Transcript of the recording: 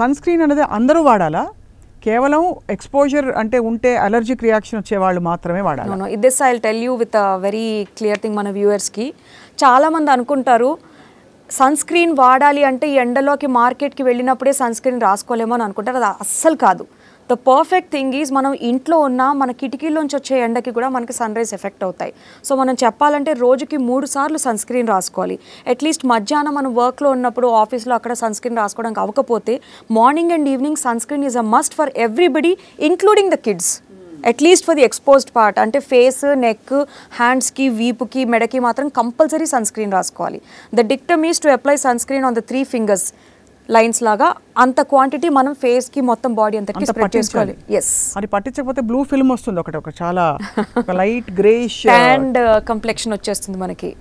sun screen అనేది అందరూ వాడాలా కేవలం ఎక్స్పోజర్ అంటే ఉంటే అలర్జిక్ రియాక్షన్ వచ్చే వాళ్ళు మాత్రమే వాడాలి this I tell you with very clear thing మన వ్యూవర్స్కి చాలామంది అనుకుంటారు సన్ స్క్రీన్ వాడాలి అంటే ఎండలోకి మార్కెట్కి వెళ్ళినప్పుడే సన్ స్క్రీన్ రాసుకోలేమో అని అనుకుంటారు అది అస్సలు కాదు ద పర్ఫెక్ట్ థింగ్ ఈజ్ మనం ఇంట్లో ఉన్న మన కిటికీలోంచి వచ్చే ఎండకి కూడా మనకి సన్ రైజ్ ఎఫెక్ట్ అవుతాయి సో మనం చెప్పాలంటే రోజుకి మూడు సార్లు సన్ స్క్రీన్ రాసుకోవాలి అట్లీస్ట్ మధ్యాహ్నం మనం వర్క్లో ఉన్నప్పుడు ఆఫీస్లో అక్కడ సన్ స్క్రీన్ రాసుకోవడానికి అవ్వకపోతే morning and evening sunscreen is a must for everybody including the kids at least for the exposed part అంటే ఫేస్ నెక్ హ్యాండ్స్కి వీపుకి మెడకి మాత్రం కంపల్సరీ సన్ స్క్రీన్ రాసుకోవాలి the dictum is to apply sunscreen on the three fingers lines లాగా అంత quantity మనం face కి మొత్తం బాడీ అంత స్ప్రెడ్ చేసుకోవాలి ఎస్ అది పట్టించకపోతే బ్లూ ఫిల్మ్ వస్తుంది ఒకటి ఒక చాలా లైట్ గ్రేష్ అండ్ కంప్లెక్షన్ వచ్చేస్తుంది మనకి